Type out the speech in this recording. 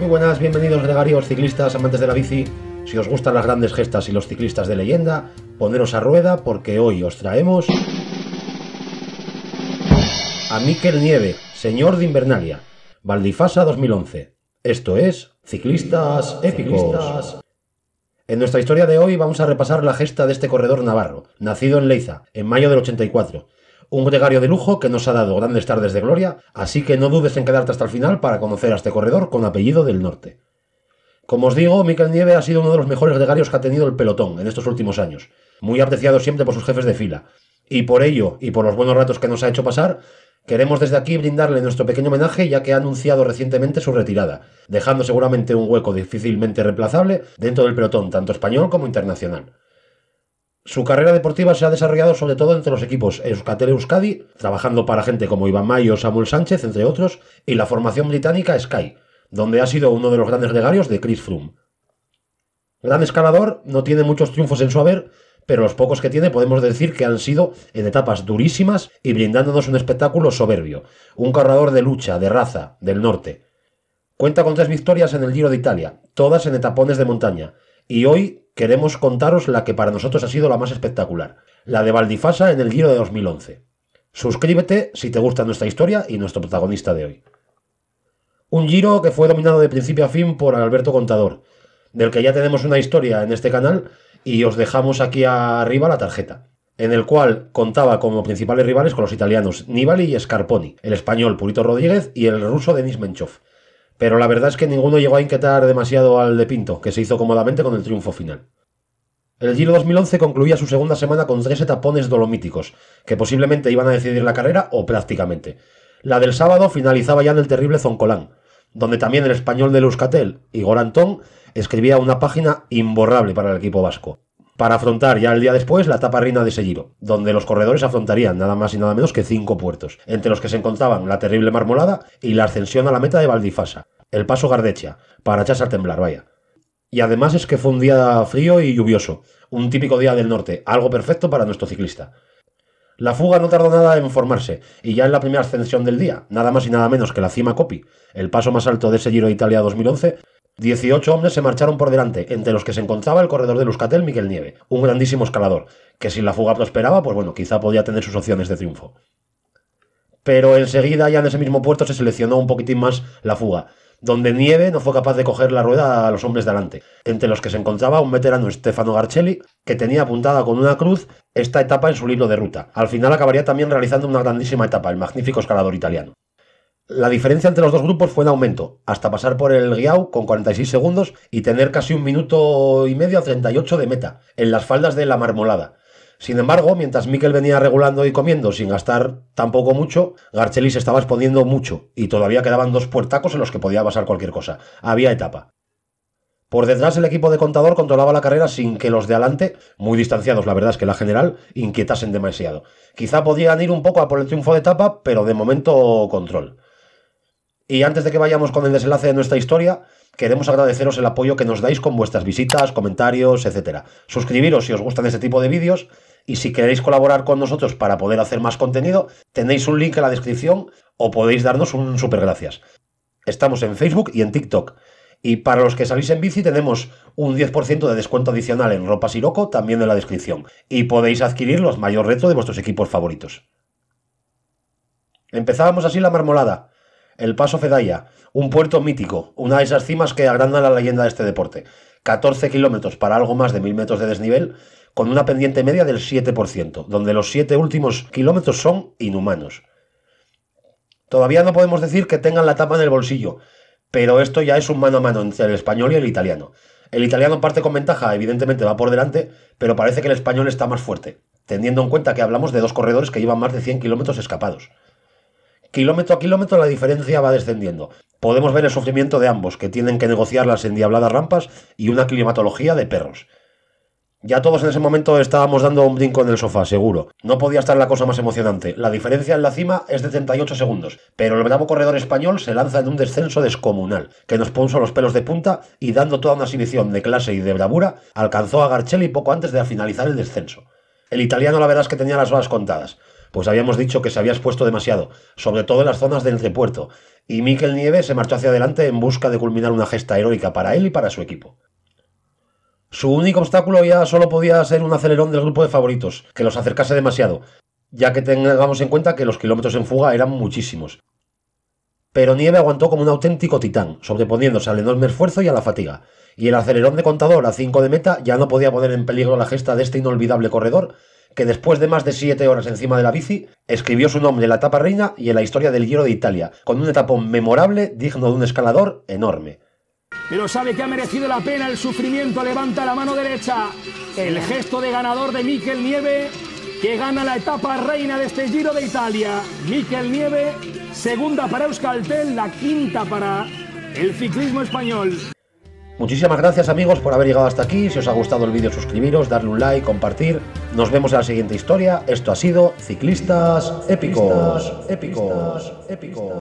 Muy buenas, bienvenidos gregarios, ciclistas, amantes de la bici. Si os gustan las grandes gestas y los ciclistas de leyenda, poneros a rueda porque hoy os traemos a Miquel Nieve, señor de Invernalia, Valdifasa 2011. Esto es Ciclistas Épicos. En nuestra historia de hoy vamos a repasar la gesta de este corredor navarro, nacido en Leiza, en mayo del 84, un gregario de lujo que nos ha dado grandes tardes de gloria, así que no dudes en quedarte hasta el final para conocer a este corredor con apellido del norte. Como os digo, Miquel Nieve ha sido uno de los mejores gregarios que ha tenido el pelotón en estos últimos años, muy apreciado siempre por sus jefes de fila. Y por ello, y por los buenos ratos que nos ha hecho pasar, queremos desde aquí brindarle nuestro pequeño homenaje ya que ha anunciado recientemente su retirada, dejando seguramente un hueco difícilmente reemplazable dentro del pelotón, tanto español como internacional. Su carrera deportiva se ha desarrollado sobre todo entre los equipos Euskatel Euskadi, trabajando para gente como Iván Mayo Samuel Sánchez, entre otros, y la formación británica Sky, donde ha sido uno de los grandes legarios de Chris Froome. Gran escalador, no tiene muchos triunfos en su haber, pero los pocos que tiene podemos decir que han sido en etapas durísimas y brindándonos un espectáculo soberbio. Un corredor de lucha, de raza, del norte. Cuenta con tres victorias en el Giro de Italia, todas en etapones de montaña, y hoy queremos contaros la que para nosotros ha sido la más espectacular, la de Valdifasa en el Giro de 2011. Suscríbete si te gusta nuestra historia y nuestro protagonista de hoy. Un Giro que fue dominado de principio a fin por Alberto Contador, del que ya tenemos una historia en este canal y os dejamos aquí arriba la tarjeta, en el cual contaba como principales rivales con los italianos Nibali y Scarponi, el español Purito Rodríguez y el ruso Denis Menchov pero la verdad es que ninguno llegó a inquietar demasiado al de Pinto, que se hizo cómodamente con el triunfo final. El Giro 2011 concluía su segunda semana con tres etapones dolomíticos, que posiblemente iban a decidir la carrera o prácticamente. La del sábado finalizaba ya en el terrible Zoncolán, donde también el español de Euskatel, Igor Antón, escribía una página imborrable para el equipo vasco. Para afrontar ya el día después la etapa reina de ese giro, donde los corredores afrontarían nada más y nada menos que cinco puertos, entre los que se encontraban la terrible marmolada y la ascensión a la meta de Valdifasa. El paso Gardecha, para echarse a temblar, vaya. Y además es que fue un día frío y lluvioso, un típico día del norte, algo perfecto para nuestro ciclista. La fuga no tardó nada en formarse, y ya en la primera ascensión del día, nada más y nada menos que la cima Copi, el paso más alto de ese Giro de Italia 2011, 18 hombres se marcharon por delante, entre los que se encontraba el corredor de Luscatel Miguel Nieve, un grandísimo escalador, que si la fuga prosperaba, pues bueno, quizá podía tener sus opciones de triunfo. Pero enseguida, ya en ese mismo puerto, se seleccionó un poquitín más la fuga, donde Nieve no fue capaz de coger la rueda a los hombres delante, entre los que se encontraba un veterano Stefano Garcelli, que tenía apuntada con una cruz esta etapa en su libro de ruta. Al final acabaría también realizando una grandísima etapa, el magnífico escalador italiano. La diferencia entre los dos grupos fue en aumento, hasta pasar por el Guiau con 46 segundos y tener casi un minuto y medio a 38 de meta, en las faldas de la Marmolada, sin embargo, mientras Miquel venía regulando y comiendo sin gastar tampoco mucho, Garchelli se estaba exponiendo mucho y todavía quedaban dos puertacos en los que podía pasar cualquier cosa. Había etapa. Por detrás el equipo de contador controlaba la carrera sin que los de adelante, muy distanciados la verdad es que la general, inquietasen demasiado. Quizá podían ir un poco a por el triunfo de etapa, pero de momento control. Y antes de que vayamos con el desenlace de nuestra historia, queremos agradeceros el apoyo que nos dais con vuestras visitas, comentarios, etc. Suscribiros si os gustan este tipo de vídeos y si queréis colaborar con nosotros para poder hacer más contenido, tenéis un link en la descripción o podéis darnos un super gracias. Estamos en Facebook y en TikTok. Y para los que salís en bici tenemos un 10% de descuento adicional en ropa loco también en la descripción. Y podéis adquirir los mayor retos de vuestros equipos favoritos. Empezábamos así la marmolada. El Paso Fedaya, un puerto mítico, una de esas cimas que agrandan la leyenda de este deporte. 14 kilómetros para algo más de 1000 metros de desnivel con una pendiente media del 7%, donde los 7 últimos kilómetros son inhumanos. Todavía no podemos decir que tengan la tapa en el bolsillo, pero esto ya es un mano a mano entre el español y el italiano. El italiano parte con ventaja, evidentemente va por delante, pero parece que el español está más fuerte, teniendo en cuenta que hablamos de dos corredores que llevan más de 100 kilómetros escapados. Kilómetro a kilómetro la diferencia va descendiendo. Podemos ver el sufrimiento de ambos, que tienen que negociar las endiabladas rampas y una climatología de perros. Ya todos en ese momento estábamos dando un brinco en el sofá, seguro. No podía estar la cosa más emocionante. La diferencia en la cima es de 38 segundos, pero el bravo corredor español se lanza en un descenso descomunal, que nos puso los pelos de punta y dando toda una exhibición de clase y de bravura, alcanzó a Garcelli poco antes de finalizar el descenso. El italiano la verdad es que tenía las horas contadas, pues habíamos dicho que se había expuesto demasiado, sobre todo en las zonas del entrepuerto, y Miquel Nieves se marchó hacia adelante en busca de culminar una gesta heroica para él y para su equipo. Su único obstáculo ya solo podía ser un acelerón del grupo de favoritos, que los acercase demasiado, ya que tengamos en cuenta que los kilómetros en fuga eran muchísimos. Pero Nieve aguantó como un auténtico titán, sobreponiéndose al enorme esfuerzo y a la fatiga, y el acelerón de contador a 5 de meta ya no podía poner en peligro la gesta de este inolvidable corredor, que después de más de 7 horas encima de la bici, escribió su nombre en la etapa reina y en la historia del Giro de Italia, con un etapón memorable digno de un escalador enorme pero sabe que ha merecido la pena el sufrimiento. Levanta la mano derecha. El gesto de ganador de Miquel Nieve, que gana la etapa reina de este Giro de Italia. Miquel Nieve, segunda para Euskaltel, la quinta para el ciclismo español. Muchísimas gracias amigos por haber llegado hasta aquí. Si os ha gustado el vídeo, suscribiros, darle un like, compartir. Nos vemos en la siguiente historia. Esto ha sido Ciclistas Épicos. Épicos. Épicos.